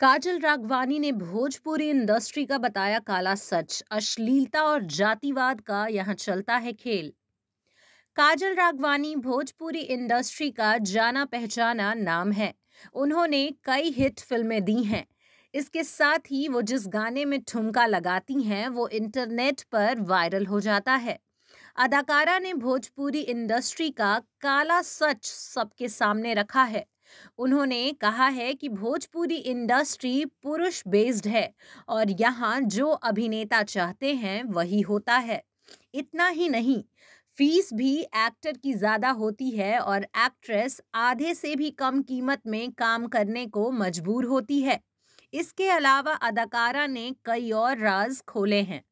काजल राघवानी ने भोजपुरी इंडस्ट्री का बताया काला सच अश्लीलता और जातिवाद का यहाँ चलता है खेल काजल राघवानी भोजपुरी इंडस्ट्री का जाना पहचाना नाम है उन्होंने कई हिट फिल्में दी हैं इसके साथ ही वो जिस गाने में ठुमका लगाती हैं वो इंटरनेट पर वायरल हो जाता है अदाकारा ने भोजपुरी इंडस्ट्री का काला सच सबके सामने रखा है उन्होंने कहा है कि भोजपुरी इंडस्ट्री पुरुष बेस्ड है और यहाँ जो अभिनेता चाहते हैं वही होता है इतना ही नहीं फीस भी एक्टर की ज़्यादा होती है और एक्ट्रेस आधे से भी कम कीमत में काम करने को मजबूर होती है इसके अलावा अदाकारा ने कई और राज खोले हैं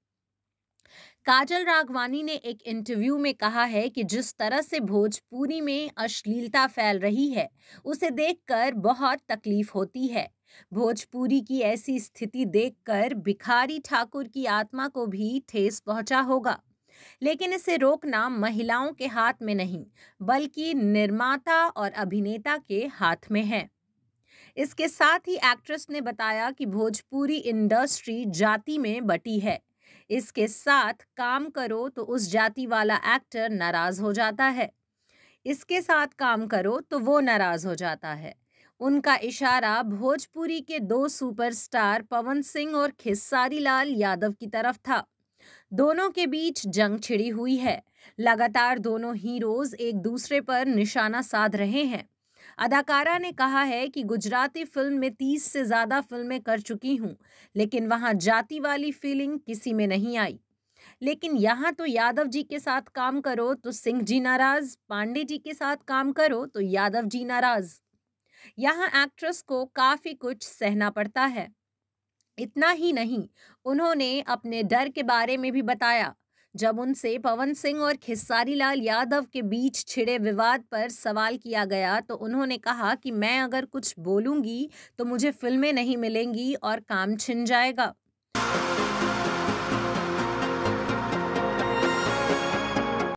काजल राघवानी ने एक इंटरव्यू में कहा है कि जिस तरह से भोजपुरी में अश्लीलता फैल रही है उसे देखकर बहुत तकलीफ होती है भोजपुरी की ऐसी स्थिति देखकर भिखारी ठाकुर की आत्मा को भी ठेस पहुंचा होगा लेकिन इसे रोकना महिलाओं के हाथ में नहीं बल्कि निर्माता और अभिनेता के हाथ में है इसके साथ ही एक्ट्रेस ने बताया कि भोजपुरी इंडस्ट्री जाति में बटी है इसके साथ काम करो तो उस जाति वाला एक्टर नाराज़ हो जाता है इसके साथ काम करो तो वो नाराज़ हो जाता है उनका इशारा भोजपुरी के दो सुपरस्टार पवन सिंह और खिस्सारी लाल यादव की तरफ था दोनों के बीच जंग छिड़ी हुई है लगातार दोनों हीरोज एक दूसरे पर निशाना साध रहे हैं अदाकारा ने कहा है कि गुजराती फिल्म में तीस से ज़्यादा फिल्में कर चुकी हूँ लेकिन वहाँ जाति वाली फीलिंग किसी में नहीं आई लेकिन यहाँ तो यादव जी के साथ काम करो तो सिंह जी नाराज पांडे जी के साथ काम करो तो यादव जी नाराज यहाँ एक्ट्रेस को काफ़ी कुछ सहना पड़ता है इतना ही नहीं उन्होंने अपने डर के बारे में भी बताया जब उनसे पवन सिंह और खिस्सारी लाल यादव के बीच छिड़े विवाद पर सवाल किया गया तो उन्होंने कहा कि मैं अगर कुछ बोलूँगी तो मुझे फिल्में नहीं मिलेंगी और काम छिन जाएगा